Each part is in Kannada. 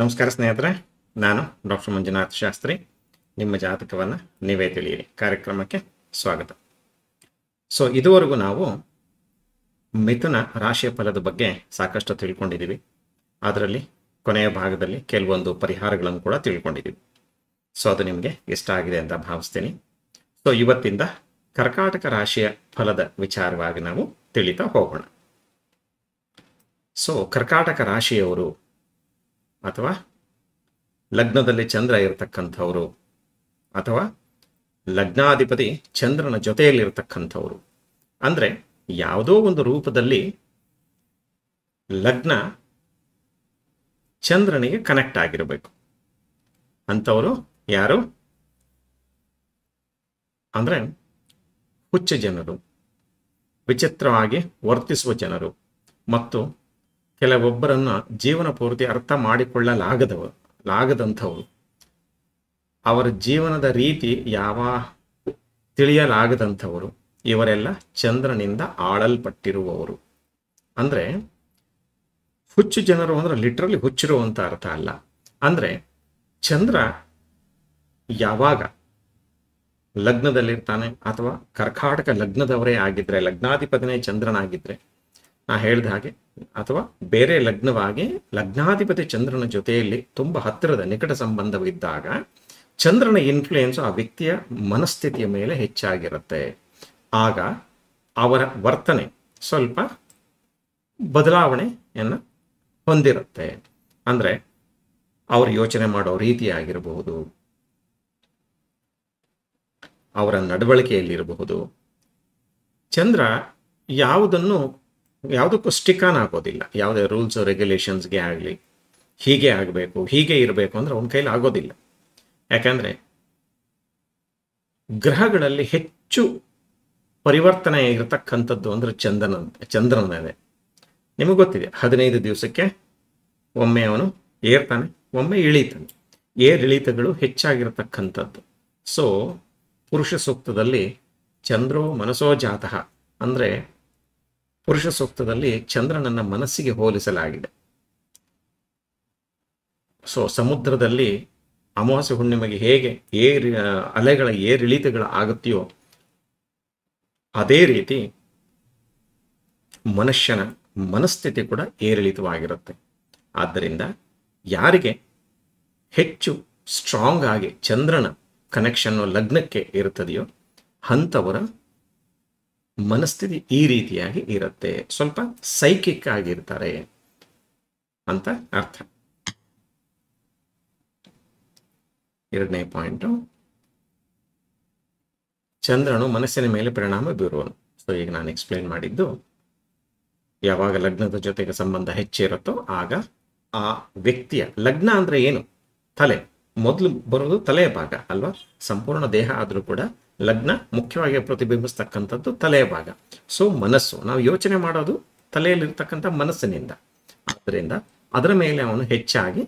ನಮಸ್ಕಾರ ಸ್ನೇಹಿತರೆ ನಾನು ಡಾಕ್ಟರ್ ಮಂಜುನಾಥ್ ಶಾಸ್ತ್ರಿ ನಿಮ್ಮ ಜಾತಕವನ್ನು ನೀವೇ ತಿಳಿಯಿರಿ ಕಾರ್ಯಕ್ರಮಕ್ಕೆ ಸ್ವಾಗತ ಸೊ ಇದುವರೆಗೂ ನಾವು ಮಿಥುನ ರಾಶಿಯ ಫಲದ ಬಗ್ಗೆ ಸಾಕಷ್ಟು ತಿಳ್ಕೊಂಡಿದ್ದೀವಿ ಅದರಲ್ಲಿ ಕೊನೆಯ ಭಾಗದಲ್ಲಿ ಕೆಲವೊಂದು ಪರಿಹಾರಗಳನ್ನು ಕೂಡ ತಿಳ್ಕೊಂಡಿದ್ದೀವಿ ಸೊ ಅದು ನಿಮಗೆ ಇಷ್ಟ ಆಗಿದೆ ಅಂತ ಭಾವಿಸ್ತೀನಿ ಸೊ ಇವತ್ತಿಂದ ಕರ್ಕಾಟಕ ರಾಶಿಯ ಫಲದ ವಿಚಾರವಾಗಿ ನಾವು ತಿಳಿತಾ ಹೋಗೋಣ ಸೊ ಕರ್ಕಾಟಕ ರಾಶಿಯವರು ಅಥವಾ ಲಗ್ನದಲ್ಲಿ ಚಂದ್ರ ಇರತಕ್ಕಂಥವರು ಅಥವಾ ಲಗ್ನಾಧಿಪತಿ ಚಂದ್ರನ ಜೊತೆಯಲ್ಲಿರ್ತಕ್ಕಂಥವ್ರು ಅಂದರೆ ಯಾವುದೋ ಒಂದು ರೂಪದಲ್ಲಿ ಲಗ್ನ ಚಂದ್ರನಿಗೆ ಕನೆಕ್ಟ್ ಆಗಿರಬೇಕು ಅಂಥವರು ಯಾರು ಅಂದರೆ ಹುಚ್ಚ ಜನರು ವಿಚಿತ್ರವಾಗಿ ವರ್ತಿಸುವ ಜನರು ಮತ್ತು ಕೆಲವೊಬ್ಬರನ್ನ ಜೀವನ ಪೂರ್ತಿ ಅರ್ಥ ಮಾಡಿಕೊಳ್ಳಲಾಗದವ ಲಾಗದಂಥವರು ಅವರ ಜೀವನದ ರೀತಿ ಯಾವ ತಿಳಿಯಲಾಗದಂಥವರು ಇವರೆಲ್ಲ ಚಂದ್ರನಿಂದ ಆಳಲ್ಪಟ್ಟಿರುವವರು ಅಂದರೆ ಹುಚ್ಚು ಜನರು ಅಂದರೆ ಲಿಟ್ರಲಿ ಹುಚ್ಚಿರುವಂಥ ಅರ್ಥ ಅಲ್ಲ ಅಂದರೆ ಚಂದ್ರ ಯಾವಾಗ ಲಗ್ನದಲ್ಲಿರ್ತಾನೆ ಅಥವಾ ಕರ್ಕಾಟಕ ಲಗ್ನದವರೇ ಆಗಿದ್ರೆ ಲಗ್ನಾಧಿಪತಿನೇ ಚಂದ್ರನಾಗಿದ್ರೆ ನಾ ಹೇಳಿದ ಹಾಗೆ ಅಥವಾ ಬೇರೆ ಲಗ್ನವಾಗಿ ಲಗ್ನಾಧಿಪತಿ ಚಂದ್ರನ ಜೊತೆಯಲ್ಲಿ ತುಂಬಾ ಹತ್ತಿರದ ನಿಕಟ ಸಂಬಂಧವಿದ್ದಾಗ ಚಂದ್ರನ ಇನ್ಫ್ಲೂಯೆನ್ಸ್ ಆ ವ್ಯಕ್ತಿಯ ಮನಸ್ಥಿತಿಯ ಮೇಲೆ ಹೆಚ್ಚಾಗಿರುತ್ತೆ ಆಗ ಅವರ ವರ್ತನೆ ಸ್ವಲ್ಪ ಬದಲಾವಣೆಯನ್ನು ಹೊಂದಿರುತ್ತೆ ಅಂದ್ರೆ ಅವರು ಯೋಚನೆ ಮಾಡೋ ರೀತಿ ಆಗಿರಬಹುದು ಅವರ ನಡವಳಿಕೆಯಲ್ಲಿರಬಹುದು ಚಂದ್ರ ಯಾವುದನ್ನು ಯಾವುದಕ್ಕೂ ಸ್ಟಿಕ್ ಆಗೋದಿಲ್ಲ ಯಾವುದೇ ರೂಲ್ಸ್ ರೆಗ್ಯುಲೇಷನ್ಸ್ಗೆ ಆಗಲಿ ಹೀಗೆ ಆಗಬೇಕು ಹೀಗೆ ಇರಬೇಕು ಅಂದರೆ ಅವನ ಕೈಲಿ ಆಗೋದಿಲ್ಲ ಯಾಕಂದರೆ ಗ್ರಹಗಳಲ್ಲಿ ಹೆಚ್ಚು ಪರಿವರ್ತನೆ ಇರತಕ್ಕಂಥದ್ದು ಅಂದರೆ ಚಂದ್ರನ ಚಂದ್ರನೇ ನಿಮಗೆ ಗೊತ್ತಿದೆ ಹದಿನೈದು ದಿವಸಕ್ಕೆ ಒಮ್ಮೆ ಅವನು ಏರ್ತಾನೆ ಒಮ್ಮೆ ಇಳಿತಾನೆ ಏರಿಳಿತಗಳು ಹೆಚ್ಚಾಗಿರತಕ್ಕಂಥದ್ದು ಸೊ ಪುರುಷ ಸೂಕ್ತದಲ್ಲಿ ಚಂದ್ರೋ ಮನಸೋ ಜಾತಃ ಅಂದರೆ ಪುರುಷ ಸೂಕ್ತದಲ್ಲಿ ಚಂದ್ರನನ್ನ ಮನಸ್ಸಿಗೆ ಹೋಲಿಸಲಾಗಿದೆ ಸೊ ಸಮುದ್ರದಲ್ಲಿ ಅಮಾವಾಸ್ಯ ಹುಣ್ಣಿಮೆಗೆ ಹೇಗೆ ಏರಿ ಅಲೆಗಳ ಏರಿಳಿತಗಳ ಆಗುತ್ತೆಯೋ ಅದೇ ರೀತಿ ಮನುಷ್ಯನ ಮನಸ್ಥಿತಿ ಕೂಡ ಏರಿಳಿತವಾಗಿರುತ್ತೆ ಆದ್ದರಿಂದ ಯಾರಿಗೆ ಹೆಚ್ಚು ಸ್ಟ್ರಾಂಗ್ ಆಗಿ ಚಂದ್ರನ ಕನೆಕ್ಷನ್ನು ಲಗ್ನಕ್ಕೆ ಇರುತ್ತದೆಯೋ ಅಂಥವರ ಮನಸ್ಥಿತಿ ಈ ರೀತಿಯಾಗಿ ಇರುತ್ತೆ ಸ್ವಲ್ಪ ಸೈಕಿಕ್ ಆಗಿರ್ತಾರೆ ಅಂತ ಅರ್ಥ ಎರಡನೇ ಪಾಯಿಂಟು ಚಂದ್ರನು ಮನಸ್ಸಿನ ಮೇಲೆ ಪರಿಣಾಮ ಬೀರುವನು ಸೊ ಈಗ ನಾನು ಎಕ್ಸ್ಪ್ಲೇನ್ ಮಾಡಿದ್ದು ಯಾವಾಗ ಲಗ್ನದ ಜೊತೆಗೆ ಸಂಬಂಧ ಹೆಚ್ಚಿರುತ್ತೋ ಆಗ ಆ ವ್ಯಕ್ತಿಯ ಲಗ್ನ ಅಂದ್ರೆ ಏನು ತಲೆ ಮೊದಲು ಬರೋದು ತಲೆಯ ಭಾಗ ಅಲ್ವಾ ಸಂಪೂರ್ಣ ದೇಹ ಆದರೂ ಕೂಡ ಲಗ್ನ ಮುಖ್ಯವಾಗಿ ಪ್ರತಿಬಿಂಬಿಸ್ತಕ್ಕಂಥದ್ದು ತಲೆಯ ಭಾಗ ಸೊ ಮನಸ್ಸು ನಾವು ಯೋಚನೆ ಮಾಡೋದು ತಲೆಯಲ್ಲಿರ್ತಕ್ಕಂಥ ಮನಸ್ಸಿನಿಂದ ಆದ್ದರಿಂದ ಅದರ ಮೇಲೆ ಅವನು ಹೆಚ್ಚಾಗಿ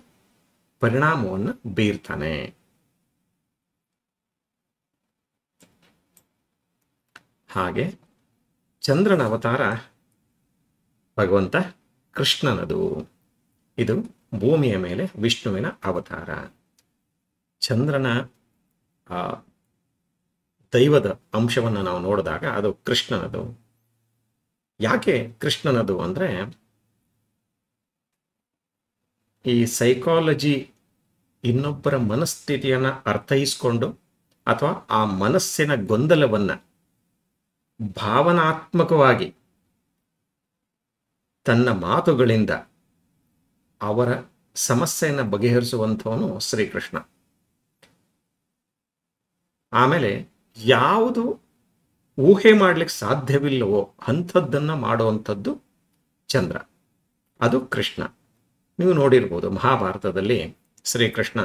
ಪರಿಣಾಮವನ್ನು ಬೀರ್ತಾನೆ ಹಾಗೆ ಚಂದ್ರನ ಅವತಾರ ಭಗವಂತ ಕೃಷ್ಣನದು ಇದು ಭೂಮಿಯ ಮೇಲೆ ವಿಷ್ಣುವಿನ ಅವತಾರ ಚಂದ್ರನ ದೈವದ ಅಂಶವನ್ನು ನಾವು ನೋಡಿದಾಗ ಅದು ಕೃಷ್ಣನದು ಯಾಕೆ ಕೃಷ್ಣನದು ಅಂದರೆ ಈ ಸೈಕಾಲಜಿ ಇನ್ನೊಬ್ಬರ ಮನಸ್ಥಿತಿಯನ್ನು ಅರ್ಥೈಸ್ಕೊಂಡು ಅಥವಾ ಆ ಮನಸ್ಸಿನ ಗೊಂದಲವನ್ನು ಭಾವನಾತ್ಮಕವಾಗಿ ತನ್ನ ಮಾತುಗಳಿಂದ ಅವರ ಸಮಸ್ಯೆಯನ್ನು ಬಗೆಹರಿಸುವಂಥವನು ಶ್ರೀಕೃಷ್ಣ ಆಮೇಲೆ ಯಾವುದು ಊಹೆ ಮಾಡ್ಲಿಕ್ಕೆ ಸಾಧ್ಯವಿಲ್ಲವೋ ಅಂಥದ್ದನ್ನು ಮಾಡುವಂಥದ್ದು ಚಂದ್ರ ಅದು ಕೃಷ್ಣ ನೀವು ನೋಡಿರ್ಬೋದು ಮಹಾಭಾರತದಲ್ಲಿ ಶ್ರೀಕೃಷ್ಣ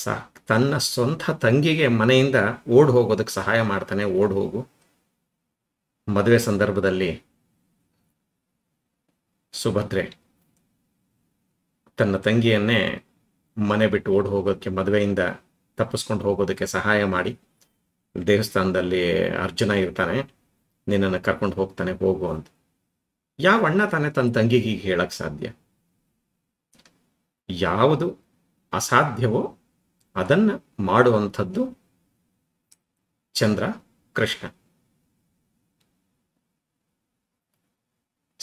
ಸ ತನ್ನ ಸ್ವಂತ ತಂಗಿಗೆ ಮನೆಯಿಂದ ಓಡ್ ಹೋಗೋದಕ್ಕೆ ಸಹಾಯ ಮಾಡ್ತಾನೆ ಓಡ್ ಹೋಗು ಮದುವೆ ಸಂದರ್ಭದಲ್ಲಿ ಸುಭದ್ರೆ ತನ್ನ ತಂಗಿಯನ್ನೇ ಮನೆ ಬಿಟ್ಟು ಓಡ್ ಹೋಗೋದಕ್ಕೆ ಮದುವೆಯಿಂದ ತಪ್ಪಿಸ್ಕೊಂಡು ಹೋಗೋದಕ್ಕೆ ಸಹಾಯ ಮಾಡಿ ದೇವಸ್ಥಾನದಲ್ಲಿ ಅರ್ಜುನ ಇರ್ತಾನೆ ನಿನ್ನನ್ನು ಕರ್ಕೊಂಡು ಹೋಗ್ತಾನೆ ಹೋಗು ಅಂತ ಯಾವ ಅಣ್ಣ ತಾನೆ ತನ್ನ ತಂಗಿ ಹೀಗೆ ಹೇಳಕ್ ಸಾಧ್ಯ ಯಾವುದು ಅಸಾಧ್ಯವೋ ಅದನ್ನ ಮಾಡುವಂಥದ್ದು ಚಂದ್ರ ಕೃಷ್ಣ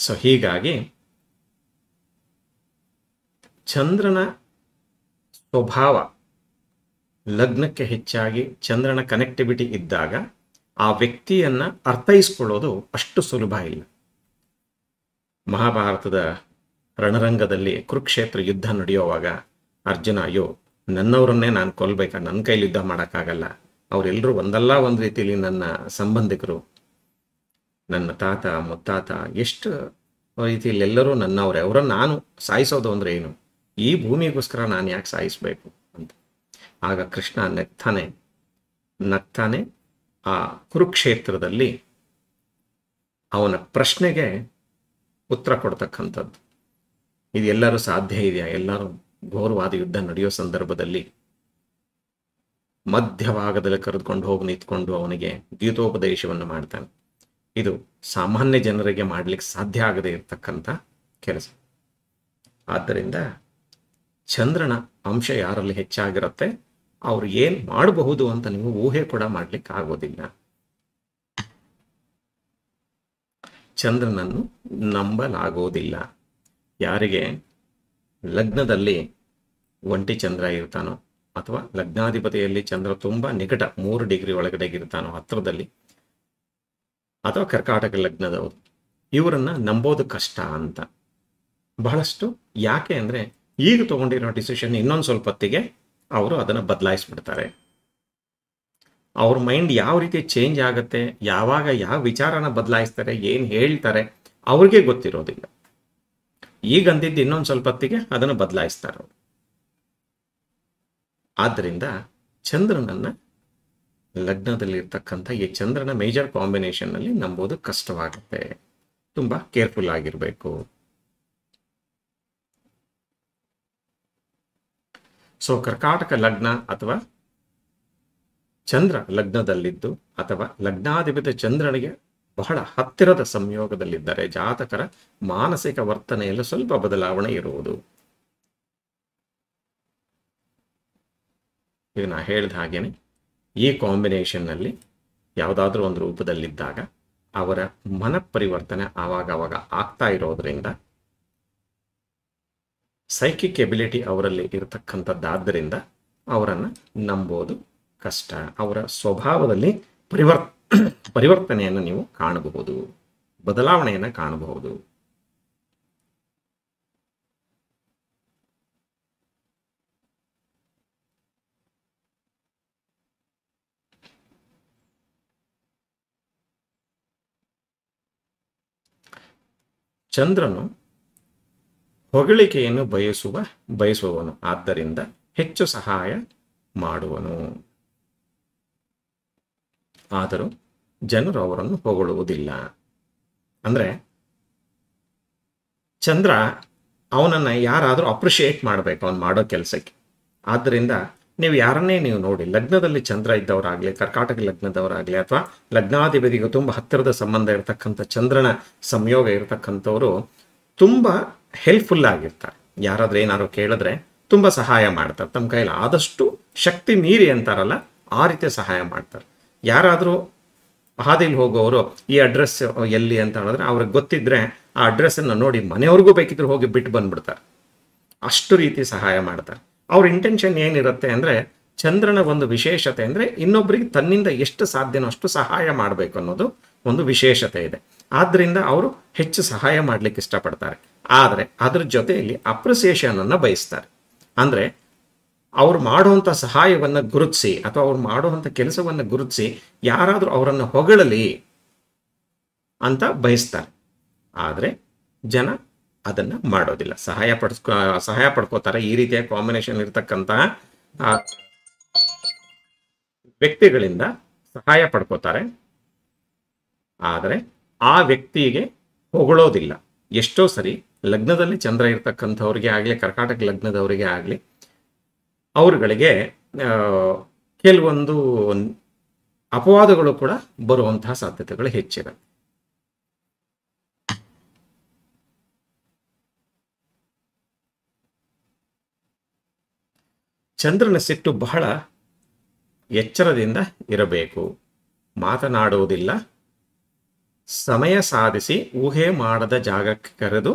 ಸೊ ಹೀಗಾಗಿ ಚಂದ್ರನ ಸ್ವಭಾವ ಲಗ್ನಕ್ಕೆ ಹೆಚ್ಚಾಗಿ ಚಂದ್ರನ ಕನೆಕ್ಟಿವಿಟಿ ಇದ್ದಾಗ ಆ ವ್ಯಕ್ತಿಯನ್ನ ಅರ್ಥೈಸ್ಕೊಳ್ಳೋದು ಅಷ್ಟು ಸುಲಭ ಇಲ್ಲ ಮಹಾಭಾರತದ ರಣರಂಗದಲ್ಲಿ ಕುರುಕ್ಷೇತ್ರ ಯುದ್ಧ ನಡೆಯುವಾಗ ಅರ್ಜುನ ಅಯ್ಯೋ ನನ್ನವರನ್ನೇ ನಾನು ಕೊಲ್ಬೇಕಾ ನನ್ನ ಕೈಲಿ ಯುದ್ಧ ಮಾಡೋಕ್ಕಾಗಲ್ಲ ಅವರೆಲ್ಲರೂ ಒಂದಲ್ಲ ಒಂದು ರೀತಿಯಲ್ಲಿ ನನ್ನ ಸಂಬಂಧಿಕರು ನನ್ನ ತಾತ ಮುತ್ತಾತ ಎಷ್ಟು ರೀತಿಯಲ್ಲಿ ಎಲ್ಲರೂ ನನ್ನವ್ರೆ ಅವರನ್ನು ನಾನು ಸಾಯಿಸೋದು ಅಂದರೆ ಏನು ಈ ಭೂಮಿಗೋಸ್ಕರ ನಾನು ಯಾಕೆ ಸಾಯಿಸ್ಬೇಕು ಆಗ ಕೃಷ್ಣ ನಗ್ತಾನೆ ನಗ್ತಾನೆ ಆ ಕುರುಕ್ಷೇತ್ರದಲ್ಲಿ ಅವನ ಪ್ರಶ್ನೆಗೆ ಉತ್ತರ ಕೊಡ್ತಕ್ಕಂಥದ್ದು ಇದು ಎಲ್ಲರೂ ಸಾಧ್ಯ ಇದೆಯಾ ಎಲ್ಲರೂ ಘೋರವಾದ ಯುದ್ಧ ನಡೆಯೋ ಸಂದರ್ಭದಲ್ಲಿ ಮಧ್ಯಭಾಗದಲ್ಲಿ ಕರೆದುಕೊಂಡು ಹೋಗಿ ನಿಂತ್ಕೊಂಡು ಅವನಿಗೆ ಗೀತೋಪದೇಶವನ್ನು ಮಾಡ್ತಾನೆ ಇದು ಸಾಮಾನ್ಯ ಜನರಿಗೆ ಮಾಡಲಿಕ್ಕೆ ಸಾಧ್ಯ ಆಗದೆ ಇರತಕ್ಕಂಥ ಕೆಲಸ ಆದ್ದರಿಂದ ಚಂದ್ರನ ಅಂಶ ಯಾರಲ್ಲಿ ಹೆಚ್ಚಾಗಿರುತ್ತೆ ಅವ್ರು ಏನ್ ಮಾಡಬಹುದು ಅಂತ ನೀವು ಊಹೆ ಕೂಡ ಮಾಡ್ಲಿಕ್ಕೆ ಆಗೋದಿಲ್ಲ ಚಂದ್ರನನ್ನು ನಂಬಲಾಗೋದಿಲ್ಲ ಯಾರಿಗೆ ಲಗ್ನದಲ್ಲಿ ಒಂಟಿ ಚಂದ್ರ ಇರ್ತಾನೋ ಅಥವಾ ಲಗ್ನಾಧಿಪತಿಯಲ್ಲಿ ಚಂದ್ರ ತುಂಬಾ ನಿಕಟ ಮೂರು ಡಿಗ್ರಿ ಒಳಗಡೆ ಇರ್ತಾನೋ ಹತ್ರದಲ್ಲಿ ಅಥವಾ ಕರ್ಕಾಟಕ ಲಗ್ನದವರು ಇವರನ್ನ ನಂಬೋದು ಕಷ್ಟ ಅಂತ ಬಹಳಷ್ಟು ಯಾಕೆ ಅಂದ್ರೆ ಈಗ ತಗೊಂಡಿರೋ ಡಿಸಿಷನ್ ಇನ್ನೊಂದು ಸ್ವಲ್ಪ ಹೊತ್ತಿಗೆ ಅವರು ಅದನ್ನು ಬದಲಾಯಿಸ್ಬಿಡ್ತಾರೆ ಅವ್ರ ಮೈಂಡ್ ಯಾವ ರೀತಿ ಚೇಂಜ್ ಆಗುತ್ತೆ ಯಾವಾಗ ಯಾವ ವಿಚಾರನ ಬದಲಾಯಿಸ್ತಾರೆ ಏನು ಹೇಳ್ತಾರೆ ಅವ್ರಿಗೆ ಗೊತ್ತಿರೋದಿಲ್ಲ ಈಗ ಅಂದಿದ್ದು ಇನ್ನೊಂದು ಸ್ವಲ್ಪ ಹೊತ್ತಿಗೆ ಅದನ್ನು ಬದಲಾಯಿಸ್ತಾರ ಆದ್ರಿಂದ ಆದ್ದರಿಂದ ಚಂದ್ರನನ್ನು ಲಗ್ನದಲ್ಲಿರ್ತಕ್ಕಂಥ ಈ ಚಂದ್ರನ ಮೇಜರ್ ಕಾಂಬಿನೇಷನ್ ಅಲ್ಲಿ ನಂಬೋದು ಕಷ್ಟವಾಗುತ್ತೆ ತುಂಬಾ ಕೇರ್ಫುಲ್ ಆಗಿರಬೇಕು ಸೊ ಕರ್ಕಾಟಕ ಲಗ್ನ ಅಥವಾ ಚಂದ್ರ ಲಗ್ನದಲ್ಲಿದ್ದು ಅಥವಾ ಲಗ್ನಾಧಿಪತಿ ಚಂದ್ರನಿಗೆ ಬಹಳ ಹತ್ತಿರದ ಸಂಯೋಗದಲ್ಲಿದ್ದರೆ ಜಾತಕರ ಮಾನಸಿಕ ವರ್ತನೆಯಲ್ಲಿ ಸ್ವಲ್ಪ ಬದಲಾವಣೆ ಇರುವುದು ಈಗ ನಾ ಹೇಳಿದ ಹಾಗೇನೆ ಈ ಕಾಂಬಿನೇಷನ್ನಲ್ಲಿ ಯಾವುದಾದ್ರೂ ಒಂದು ರೂಪದಲ್ಲಿದ್ದಾಗ ಅವರ ಮನ ಪರಿವರ್ತನೆ ಆವಾಗವಾಗ ಆಗ್ತಾ ಇರೋದ್ರಿಂದ ಸೈಕಿಕ್ ಎಬಿಲಿಟಿ ಅವರಲ್ಲಿ ಇರತಕ್ಕಂಥದ್ದಾದ್ದರಿಂದ ಅವರನ್ನು ನಂಬೋದು ಕಷ್ಟ ಅವರ ಸ್ವಭಾವದಲ್ಲಿ ಪರಿವರ್ ಪರಿವರ್ತನೆಯನ್ನು ನೀವು ಕಾಣಬಹುದು ಬದಲಾವಣೆಯನ್ನು ಕಾಣಬಹುದು ಚಂದ್ರನು ಹೊಗಳಿಕೆಯನ್ನು ಬಯಸುವ ಬಯಸುವವನು ಆದ್ದರಿಂದ ಹೆಚ್ಚು ಸಹಾಯ ಮಾಡುವನು ಆದರೂ ಜನರು ಅವರನ್ನು ಹೊಗಳುವುದಿಲ್ಲ ಅಂದರೆ ಚಂದ್ರ ಅವನನ್ನು ಯಾರಾದರೂ ಅಪ್ರಿಷಿಯೇಟ್ ಮಾಡಬೇಕು ಅವನು ಮಾಡೋ ಕೆಲಸಕ್ಕೆ ಆದ್ದರಿಂದ ನೀವು ಯಾರನ್ನೇ ನೀವು ನೋಡಿ ಲಗ್ನದಲ್ಲಿ ಚಂದ್ರ ಇದ್ದವರಾಗಲಿ ಕರ್ಕಾಟಕ ಲಗ್ನದವರಾಗಲಿ ಅಥವಾ ಲಗ್ನಾಧಿಪತಿಗೂ ತುಂಬ ಹತ್ತಿರದ ಸಂಬಂಧ ಇರತಕ್ಕಂಥ ಚಂದ್ರನ ಸಂಯೋಗ ಇರತಕ್ಕಂಥವರು ತುಂಬ ಹೆಲ್ಪ್ಫುಲ್ ಆಗಿರ್ತಾರೆ ಯಾರಾದರೂ ಏನಾದ್ರು ಕೇಳಿದ್ರೆ ತುಂಬ ಸಹಾಯ ಮಾಡ್ತಾರೆ ತಮ್ಮ ಕೈಯಲ್ಲಿ ಆದಷ್ಟು ಶಕ್ತಿ ಮೀರಿ ಅಂತಾರಲ್ಲ ಆ ರೀತಿ ಸಹಾಯ ಮಾಡ್ತಾರೆ ಯಾರಾದರೂ ಹಾದಿಲಿ ಹೋಗೋವರು ಈ ಅಡ್ರೆಸ್ ಎಲ್ಲಿ ಅಂತ ಹೇಳಿದ್ರೆ ಅವ್ರಿಗೆ ಗೊತ್ತಿದ್ರೆ ಆ ಅಡ್ರೆಸ್ಸನ್ನು ನೋಡಿ ಮನೆಯವ್ರಿಗೂ ಬೇಕಿದ್ರೆ ಹೋಗಿ ಬಿಟ್ಟು ಬಂದ್ಬಿಡ್ತಾರೆ ಅಷ್ಟು ರೀತಿ ಸಹಾಯ ಮಾಡ್ತಾರೆ ಅವ್ರ ಇಂಟೆನ್ಷನ್ ಏನಿರುತ್ತೆ ಅಂದರೆ ಚಂದ್ರನ ಒಂದು ವಿಶೇಷತೆ ಅಂದರೆ ಇನ್ನೊಬ್ಬರಿಗೆ ತನ್ನಿಂದ ಎಷ್ಟು ಸಾಧ್ಯನೋ ಅಷ್ಟು ಸಹಾಯ ಮಾಡಬೇಕು ಅನ್ನೋದು ಒಂದು ವಿಶೇಷತೆ ಇದೆ ಆದ್ದರಿಂದ ಅವರು ಹೆಚ್ಚು ಸಹಾಯ ಮಾಡಲಿಕ್ಕೆ ಇಷ್ಟಪಡ್ತಾರೆ ಆದರೆ ಅದ್ರ ಜೊತೆಯಲ್ಲಿ ಅನ್ನು ಬಯಸ್ತಾರೆ ಅಂದರೆ ಅವ್ರು ಮಾಡುವಂಥ ಸಹಾಯವನ್ನು ಗುರುತಿಸಿ ಅಥವಾ ಅವ್ರು ಮಾಡುವಂಥ ಕೆಲಸವನ್ನು ಗುರುತಿಸಿ ಯಾರಾದರೂ ಅವರನ್ನು ಹೊಗಳಲಿ ಅಂತ ಬಯಸ್ತಾರೆ ಆದರೆ ಜನ ಅದನ್ನು ಮಾಡೋದಿಲ್ಲ ಸಹಾಯ ಪಡಿಸ್ಕೊ ಸಹಾಯ ಪಡ್ಕೋತಾರೆ ಈ ರೀತಿಯ ಕಾಂಬಿನೇಷನ್ ಇರತಕ್ಕಂತಹ ವ್ಯಕ್ತಿಗಳಿಂದ ಸಹಾಯ ಪಡ್ಕೋತಾರೆ ಆದರೆ ಆ ವ್ಯಕ್ತಿಗೆ ಹೊಗಳೋದಿಲ್ಲ ಎಷ್ಟೋ ಸರಿ ಲಗ್ನದಲ್ಲಿ ಚಂದ್ರ ಇರ್ತಕ್ಕಂಥವ್ರಿಗೆ ಆಗಲಿ ಕರ್ಕಾಟಕ ಲಗ್ನದವರಿಗೆ ಆಗಲಿ ಅವರುಗಳಿಗೆ ಕೆಲವೊಂದು ಅಪವಾದಗಳು ಕೂಡ ಬರುವಂತಹ ಸಾಧ್ಯತೆಗಳು ಹೆಚ್ಚಿವೆ ಚಂದ್ರನ ಸಿಟ್ಟು ಬಹಳ ಎಚ್ಚರದಿಂದ ಇರಬೇಕು ಮಾತನಾಡುವುದಿಲ್ಲ ಸಮಯ ಸಾಧಿಸಿ ಊಹೆ ಮಾಡದ ಜಾಗಕ್ಕೆ ಕರೆದು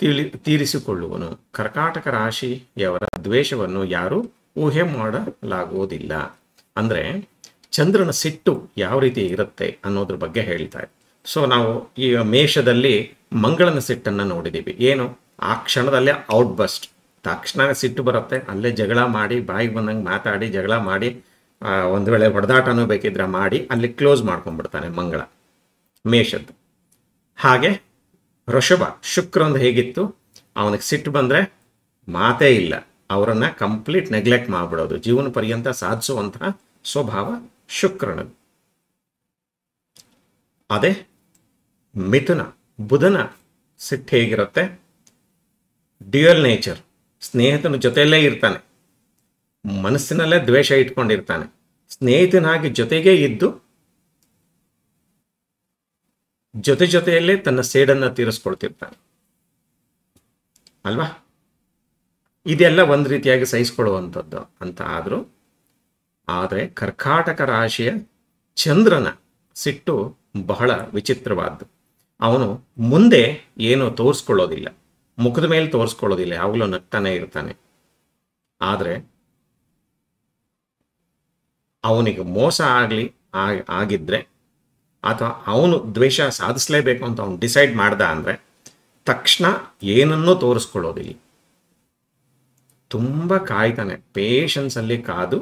ತಿಳಿ ತೀರಿಸಿಕೊಳ್ಳುವನು ಕರ್ಕಾಟಕ ರಾಶಿಯವರ ದ್ವೇಷವನ್ನು ಯಾರು ಊಹೆ ಮಾಡಲಾಗುವುದಿಲ್ಲ ಅಂದ್ರೆ ಚಂದ್ರನ ಸಿಟ್ಟು ಯಾವ ರೀತಿ ಇರುತ್ತೆ ಅನ್ನೋದ್ರ ಬಗ್ಗೆ ಹೇಳ್ತಾರೆ ಸೊ ನಾವು ಈ ಮೇಷದಲ್ಲಿ ಮಂಗಳನ ಸಿಟ್ಟನ್ನು ನೋಡಿದೀವಿ ಏನು ಆ ಕ್ಷಣದಲ್ಲೇ ಔಟ್ ಬಸ್ಟ್ ತಕ್ಷಣ ಸಿಟ್ಟು ಬರುತ್ತೆ ಅಲ್ಲೇ ಜಗಳ ಮಾಡಿ ಬಾಯಿಗೆ ಬಂದಂಗೆ ಮಾತಾಡಿ ಜಗಳ ಮಾಡಿ ಒಂದು ವೇಳೆ ಹೊಡೆದಾಟನೂ ಬೇಕಿದ್ರೆ ಮಾಡಿ ಅಲ್ಲಿ ಕ್ಲೋಸ್ ಮಾಡ್ಕೊಂಡ್ಬಿಡ್ತಾನೆ ಮಂಗಳ ಮೇಷದ್ದು ಹಾಗೆ ಋಷಭ ಶುಕ್ರಂದು ಹೇಗಿತ್ತು ಅವನಿಗೆ ಸಿಟ್ಟು ಬಂದರೆ ಮಾತೇ ಇಲ್ಲ ಅವರನ್ನು ಕಂಪ್ಲೀಟ್ ನೆಗ್ಲೆಕ್ಟ್ ಮಾಡಿಬಿಡೋದು ಜೀವನ ಪರ್ಯಂತ ಸಾಧಿಸುವಂತಹ ಸ್ವಭಾವ ಶುಕ್ರನದು ಅದೇ ಮಿಥುನ ಬುಧನ ಸಿಟ್ಟು ಹೇಗಿರುತ್ತೆ ಡ್ಯುಯಲ್ ನೇಚರ್ ಸ್ನೇಹಿತನ ಜೊತೆಯಲ್ಲೇ ಇರ್ತಾನೆ ಮನಸ್ಸಿನಲ್ಲೇ ದ್ವೇಷ ಇಟ್ಕೊಂಡಿರ್ತಾನೆ ಸ್ನೇಹಿತನಾಗಿ ಜೊತೆಗೇ ಇದ್ದು ಜೊತೆ ಜೊತೆಯಲ್ಲೇ ತನ್ನ ಸೇಡನ್ನ ತೀರಿಸ್ಕೊಳ್ತಿರ್ತಾನೆ ಅಲ್ವಾ ಇದೆಲ್ಲ ಒಂದ್ ರೀತಿಯಾಗಿ ಸಹಿಸ್ಕೊಳ್ಳುವಂಥದ್ದು ಅಂತ ಆದ್ರೂ ಆದರೆ ಕರ್ಕಾಟಕ ರಾಶಿಯ ಚಂದ್ರನ ಸಿಟ್ಟು ಬಹಳ ವಿಚಿತ್ರವಾದ್ದು ಅವನು ಮುಂದೆ ಏನು ತೋರಿಸ್ಕೊಳ್ಳೋದಿಲ್ಲ ಮುಖದ ಮೇಲೆ ತೋರಿಸ್ಕೊಳ್ಳೋದಿಲ್ಲ ಯಾವಾಗಲೂ ನಗ್ತಾನೆ ಇರ್ತಾನೆ ಆದರೆ ಅವನಿಗೆ ಮೋಸ ಆಗಲಿ ಆಗಿದ್ರೆ ಅಥವಾ ಅವನು ದ್ವೇಷ ಸಾಧಿಸಲೇಬೇಕು ಅಂತ ಅವನು ಡಿಸೈಡ್ ಮಾಡ್ದ ಅಂದರೆ ತಕ್ಷಣ ಏನನ್ನೂ ತೋರಿಸ್ಕೊಳ್ಳೋದಿಲ್ಲ ತುಂಬ ಕಾಯ್ತಾನೆ ಪೇಷನ್ಸಲ್ಲಿ ಕಾದು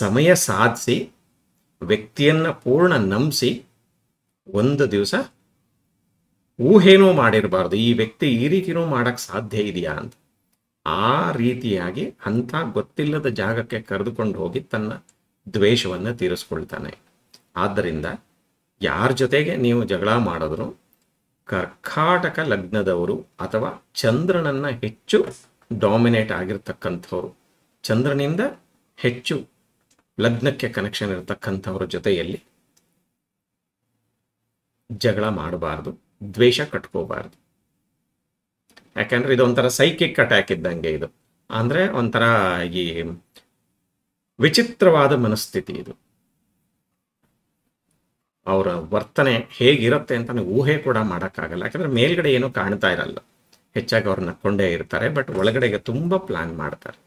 ಸಮಯ ಸಾಧಿಸಿ ವ್ಯಕ್ತಿಯನ್ನು ಪೂರ್ಣ ನಂಬಿಸಿ ಒಂದು ದಿವಸ ಊಹೇನೂ ಮಾಡಿರಬಾರ್ದು ಈ ವ್ಯಕ್ತಿ ಈ ರೀತಿನೂ ಮಾಡೋಕ್ಕೆ ಸಾಧ್ಯ ಇದೆಯಾ ಅಂತ ಆ ರೀತಿಯಾಗಿ ಅಂಥ ಗೊತ್ತಿಲ್ಲದ ಜಾಗಕ್ಕೆ ಕರೆದುಕೊಂಡು ಹೋಗಿ ತನ್ನ ದ್ವೇಷವನ್ನು ತೀರಿಸ್ಕೊಳ್ತಾನೆ ಆದ್ದರಿಂದ ಯಾರ ಜೊತೆಗೆ ನೀವು ಜಗಳ ಮಾಡಿದ್ರು ಕರ್ಕಾಟಕ ಲಗ್ನದವರು ಅಥವಾ ಚಂದ್ರನನ್ನು ಹೆಚ್ಚು ಡಾಮಿನೇಟ್ ಆಗಿರ್ತಕ್ಕಂಥವ್ರು ಚಂದ್ರನಿಂದ ಹೆಚ್ಚು ಲಗ್ನಕ್ಕೆ ಕನೆಕ್ಷನ್ ಇರತಕ್ಕಂಥವ್ರ ಜೊತೆಯಲ್ಲಿ ಜಗಳ ಮಾಡಬಾರ್ದು ದ್ವೇಷ ಕಟ್ಕೋಬಾರ್ದು ಯಾಕಂದ್ರೆ ಇದೊಂಥರ ಸೈಕಿಕ್ ಅಟ್ಯಾಕ್ ಇದ್ದಂಗೆ ಇದು ಅಂದ್ರೆ ಒಂಥರ ಈ ವಿಚಿತ್ರವಾದ ಮನಸ್ಥಿತಿ ಇದು ಅವರ ವರ್ತನೆ ಹೇಗಿರುತ್ತೆ ಅಂತ ಊಹೆ ಕೂಡ ಮಾಡೋಕ್ಕಾಗಲ್ಲ ಯಾಕಂದ್ರೆ ಮೇಲ್ಗಡೆ ಏನು ಕಾಣ್ತಾ ಇರಲ್ಲ ಹೆಚ್ಚಾಗಿ ಅವ್ರನ್ನ ಕೊಂಡೇ ಇರ್ತಾರೆ ಬಟ್ ಒಳಗಡೆಗೆ ತುಂಬಾ ಪ್ಲಾನ್ ಮಾಡ್ತಾರೆ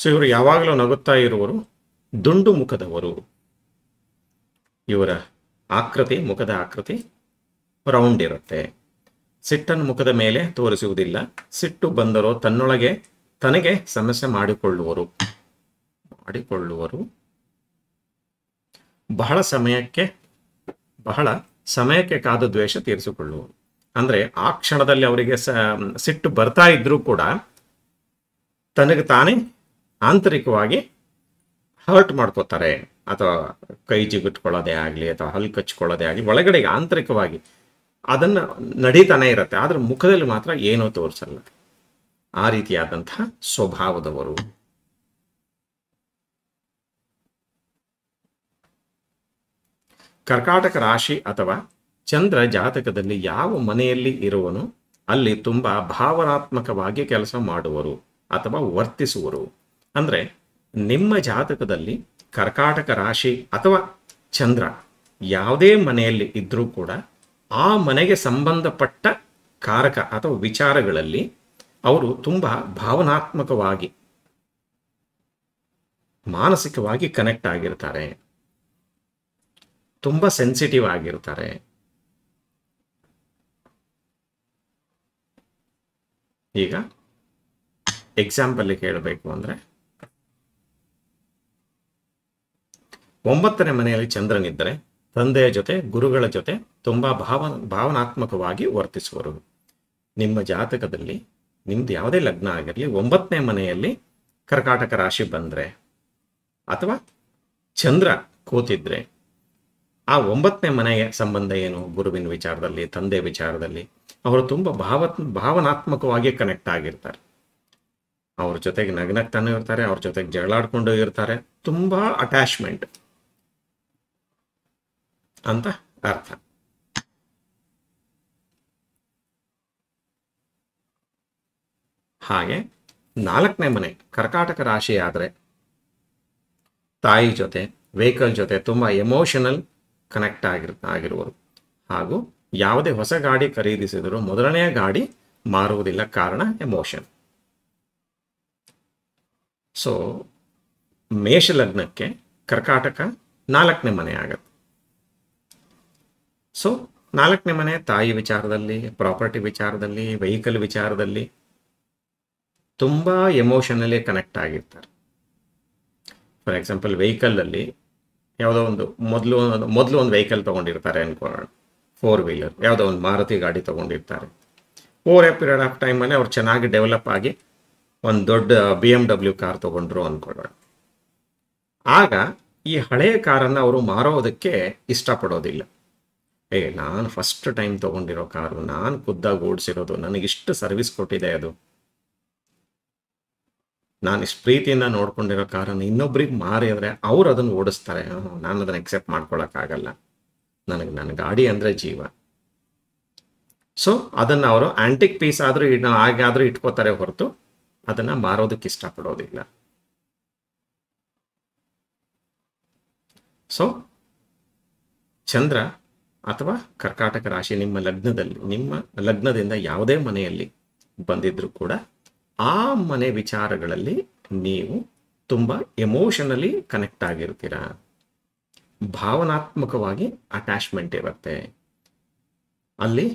ಸೊ ಇವರು ಯಾವಾಗಲೂ ನಗುತ್ತಾ ಇರುವರು ದುಂಡು ಮುಖದವರು ಇವರ ಆಕೃತಿ ಮುಖದ ಆಕೃತಿ ರೌಂಡ್ ಇರುತ್ತೆ ಸಿಟ್ಟನ್ನು ಮುಖದ ಮೇಲೆ ತೋರಿಸುವುದಿಲ್ಲ ಸಿಟ್ಟು ಬಂದರೂ ತನ್ನೊಳಗೆ ತನಗೆ ಸಮಸ್ಯೆ ಮಾಡಿಕೊಳ್ಳುವರು ಮಾಡಿಕೊಳ್ಳುವರು ಬಹಳ ಸಮಯಕ್ಕೆ ಬಹಳ ಸಮಯಕ್ಕೆ ಕಾದ ದ್ವೇಷ ತೀರಿಸಿಕೊಳ್ಳುವರು ಅಂದರೆ ಆ ಕ್ಷಣದಲ್ಲಿ ಅವರಿಗೆ ಸಿಟ್ಟು ಬರ್ತಾ ಇದ್ರೂ ಕೂಡ ತನಗೆ ತಾನೇ ಆಂತರಿಕವಾಗಿ ಹರ್ಟ್ ಮಾಡ್ಕೋತಾರೆ ಅಥವಾ ಕೈ ಜಿಗುಟ್ಕೊಳ್ಳೋದೇ ಆಗಲಿ ಅಥವಾ ಹಲ್ಲು ಕಚ್ಕೊಳ್ಳೋದೇ ಆಗಲಿ ಒಳಗಡೆಗೆ ಆಂತರಿಕವಾಗಿ ಅದನ್ನು ನಡೀತಾನೆ ಇರುತ್ತೆ ಆದರೆ ಮುಖದಲ್ಲಿ ಮಾತ್ರ ಏನೂ ತೋರಿಸಲ್ಲ ಆ ರೀತಿಯಾದಂತಹ ಸ್ವಭಾವದವರು ಕರ್ಕಾಟಕ ರಾಶಿ ಅಥವಾ ಚಂದ್ರ ಜಾತಕದಲ್ಲಿ ಯಾವ ಮನೆಯಲ್ಲಿ ಇರುವನು ಅಲ್ಲಿ ತುಂಬ ಭಾವನಾತ್ಮಕವಾಗಿ ಕೆಲಸ ಮಾಡುವರು ಅಥವಾ ವರ್ತಿಸುವರು ಅಂದರೆ ನಿಮ್ಮ ಜಾತಕದಲ್ಲಿ ಕರ್ಕಾಟಕ ರಾಶಿ ಅಥವಾ ಚಂದ್ರ ಯಾವುದೇ ಮನೆಯಲ್ಲಿ ಇದ್ದರೂ ಕೂಡ ಆ ಮನೆಗೆ ಸಂಬಂಧಪಟ್ಟ ಕಾರಕ ಅಥವಾ ವಿಚಾರಗಳಲ್ಲಿ ಅವರು ತುಂಬ ಭಾವನಾತ್ಮಕವಾಗಿ ಮಾನಸಿಕವಾಗಿ ಕನೆಕ್ಟ್ ಆಗಿರ್ತಾರೆ ತುಂಬ ಸೆನ್ಸಿಟಿವ್ ಆಗಿರ್ತಾರೆ ಈಗ ಎಕ್ಸಾಂಪಲ್ಗೆ ಹೇಳಬೇಕು ಅಂದರೆ ಒಂಬತ್ತನೇ ಮನೆಯಲ್ಲಿ ಚಂದ್ರನಿದ್ದರೆ ತಂದೆಯ ಜೊತೆ ಗುರುಗಳ ಜೊತೆ ತುಂಬಾ ಭಾವ ಭಾವನಾತ್ಮಕವಾಗಿ ವರ್ತಿಸುವರು ನಿಮ್ಮ ಜಾತಕದಲ್ಲಿ ನಿಮ್ದು ಯಾವುದೇ ಲಗ್ನ ಆಗಿರಲಿ ಒಂಬತ್ತನೇ ಮನೆಯಲ್ಲಿ ಕರ್ಕಾಟಕ ರಾಶಿ ಬಂದರೆ ಅಥವಾ ಚಂದ್ರ ಕೂತಿದ್ರೆ ಆ ಒಂಬತ್ತನೇ ಮನೆಯ ಸಂಬಂಧ ಏನು ಗುರುವಿನ ವಿಚಾರದಲ್ಲಿ ತಂದೆ ವಿಚಾರದಲ್ಲಿ ಅವರು ತುಂಬ ಭಾವ ಭಾವನಾತ್ಮಕವಾಗಿ ಕನೆಕ್ಟ್ ಆಗಿರ್ತಾರೆ ಅವ್ರ ಜೊತೆಗೆ ನಗ್ನಗ್ತಾನೂ ಇರ್ತಾರೆ ಅವ್ರ ಜೊತೆಗೆ ಜಗಳಾಡ್ಕೊಂಡು ಇರ್ತಾರೆ ತುಂಬ ಅಟ್ಯಾಚ್ಮೆಂಟ್ ಅಂತ ಅರ್ಥ ಹಾಗೆ ನಾಲ್ಕನೇ ಮನೆ ಕರ್ಕಾಟಕ ರಾಶಿ ಆದರೆ ತಾಯಿ ಜೊತೆ ವೆಹಿಕಲ್ ಜೊತೆ ತುಂಬ ಎಮೋಷನಲ್ ಕನೆಕ್ಟ್ ಆಗಿರ್ ಆಗಿರುವರು ಹಾಗೂ ಯಾವುದೇ ಹೊಸ ಗಾಡಿ ಖರೀದಿಸಿದರೂ ಮೊದಲನೆಯ ಗಾಡಿ ಮಾರುವುದಿಲ್ಲ ಕಾರಣ ಎಮೋಷನ್ ಸೊ ಮೇಷಲಗ್ನಕ್ಕೆ ಕರ್ಕಾಟಕ ನಾಲ್ಕನೇ ಮನೆ ಆಗುತ್ತೆ ಸೊ ನಾಲ್ಕನೇ ಮನೆ ತಾಯಿ ವಿಚಾರದಲ್ಲಿ ಪ್ರಾಪರ್ಟಿ ವಿಚಾರದಲ್ಲಿ ವೆಹಿಕಲ್ ವಿಚಾರದಲ್ಲಿ ತುಂಬ ಎಮೋಷನಲಿ ಕನೆಕ್ಟ್ ಆಗಿರ್ತಾರೆ ಫಾರ್ ಎಕ್ಸಾಂಪಲ್ ಅಲ್ಲಿ ಯಾವುದೋ ಒಂದು ಮೊದಲು ಮೊದಲು ಒಂದು ವೆಹಿಕಲ್ ತೊಗೊಂಡಿರ್ತಾರೆ ಅನ್ಕೊಳ್ಳೋಣ ಫೋರ್ ವೀಲರ್ ಯಾವುದೋ ಒಂದು ಮಾರುತಿ ಗಾಡಿ ತೊಗೊಂಡಿರ್ತಾರೆ ಓವರ್ ಎ ಪೀರಿಯಡ್ ಆಫ್ ಟೈಮಲ್ಲಿ ಅವ್ರು ಚೆನ್ನಾಗಿ ಡೆವಲಪ್ ಆಗಿ ಒಂದು ದೊಡ್ಡ ಬಿ ಎಮ್ ಡಬ್ಲ್ಯೂ ಕಾರ್ ತೊಗೊಂಡ್ರು ಅಂದ್ಕೊಳ್ಳೋಣ ಆಗ ಈ ಹಳೆಯ ಕಾರನ್ನು ಅವರು ಮಾರೋದಕ್ಕೆ ಇಷ್ಟಪಡೋದಿಲ್ಲ ಏ ನಾನು ಫಸ್ಟ್ ಟೈಮ್ ತೊಗೊಂಡಿರೋ ಕಾರು ನಾನು ಖುದ್ದಾಗಿ ಓಡಿಸಿರೋದು ಇಷ್ಟು ಸರ್ವಿಸ್ ಕೊಟ್ಟಿದೆ ಅದು ನಾನು ಇಷ್ಟು ಪ್ರೀತಿಯಿಂದ ನೋಡ್ಕೊಂಡಿರೋ ಕಾರನ್ನು ಇನ್ನೊಬ್ರಿಗೆ ಮಾರಿದ್ರೆ ಅವ್ರು ಅದನ್ನು ಓಡಿಸ್ತಾರೆ ನಾನು ಅದನ್ನು ಎಕ್ಸೆಪ್ಟ್ ಮಾಡ್ಕೊಳಕ್ಕಾಗಲ್ಲ ನನಗೆ ನನ್ನ ಗಾಡಿ ಅಂದರೆ ಜೀವ ಸೊ ಅದನ್ನು ಅವರು ಆಂಟಿಕ್ ಪೀಸ್ ಆದರೂ ಹಾಗೆ ಆದರೂ ಇಟ್ಕೋತಾರೆ ಹೊರತು ಅದನ್ನು ಮಾರೋದಕ್ಕೆ ಇಷ್ಟಪಡೋದಿಲ್ಲ ಸೊ ಚಂದ್ರ ಅಥವಾ ಕರ್ಕಾಟಕ ರಾಶಿ ನಿಮ್ಮ ಲಗ್ನದಲ್ಲಿ ನಿಮ್ಮ ಲಗ್ನದಿಂದ ಯಾವುದೇ ಮನೆಯಲ್ಲಿ ಬಂದಿದ್ರು ಕೂಡ ಆ ಮನೆ ವಿಚಾರಗಳಲ್ಲಿ ನೀವು ತುಂಬ ಎಮೋಷನಲಿ ಕನೆಕ್ಟ್ ಆಗಿರ್ತೀರಾ ಭಾವನಾತ್ಮಕವಾಗಿ ಅಟ್ಯಾಚ್ಮೆಂಟ್ ಇರುತ್ತೆ ಅಲ್ಲಿ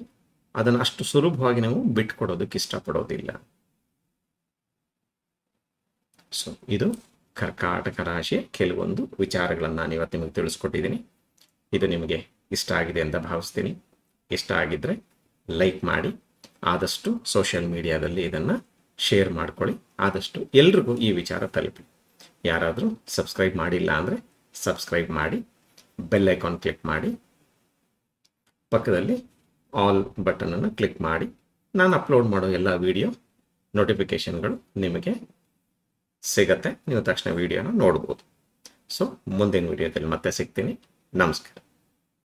ಅದನ್ನು ಅಷ್ಟು ಸುಲಭವಾಗಿ ನಾವು ಬಿಟ್ಕೊಡೋದಕ್ಕೆ ಇಷ್ಟಪಡೋದಿಲ್ಲ ಸೊ ಇದು ಕರ್ಕಾಟಕ ರಾಶಿಯ ಕೆಲವೊಂದು ವಿಚಾರಗಳನ್ನು ನಾನು ಇವತ್ತು ನಿಮಗೆ ತಿಳಿಸ್ಕೊಟ್ಟಿದ್ದೀನಿ ಇದು ನಿಮಗೆ ಇಷ್ಟ ಆಗಿದೆ ಅಂತ ಭಾವಿಸ್ತೀನಿ ಇಷ್ಟ ಆಗಿದ್ರೆ ಲೈಕ್ ಮಾಡಿ ಆದಷ್ಟು ಸೋಷಿಯಲ್ ಮೀಡಿಯಾದಲ್ಲಿ ಇದನ್ನು ಶೇರ್ ಮಾಡ್ಕೊಳ್ಳಿ ಆದಷ್ಟು ಎಲ್ರಿಗೂ ಈ ವಿಚಾರ ತಲುಪಿ ಯಾರಾದರೂ ಸಬ್ಸ್ಕ್ರೈಬ್ ಮಾಡಿಲ್ಲ ಅಂದರೆ ಸಬ್ಸ್ಕ್ರೈಬ್ ಮಾಡಿ ಬೆಲ್ ಐಕಾನ್ ಕ್ಲಿಕ್ ಮಾಡಿ ಪಕ್ಕದಲ್ಲಿ ಆಲ್ ಬಟನನ್ನು ಕ್ಲಿಕ್ ಮಾಡಿ ನಾನು ಅಪ್ಲೋಡ್ ಮಾಡೋ ಎಲ್ಲ ವಿಡಿಯೋ ನೋಟಿಫಿಕೇಷನ್ಗಳು ನಿಮಗೆ ಸಿಗತ್ತೆ ನೀವು ತಕ್ಷಣ ವಿಡಿಯೋನ ನೋಡ್ಬೋದು ಸೊ ಮುಂದಿನ ವಿಡಿಯೋದಲ್ಲಿ ಮತ್ತೆ ಸಿಗ್ತೀನಿ ನಮಸ್ಕಾರ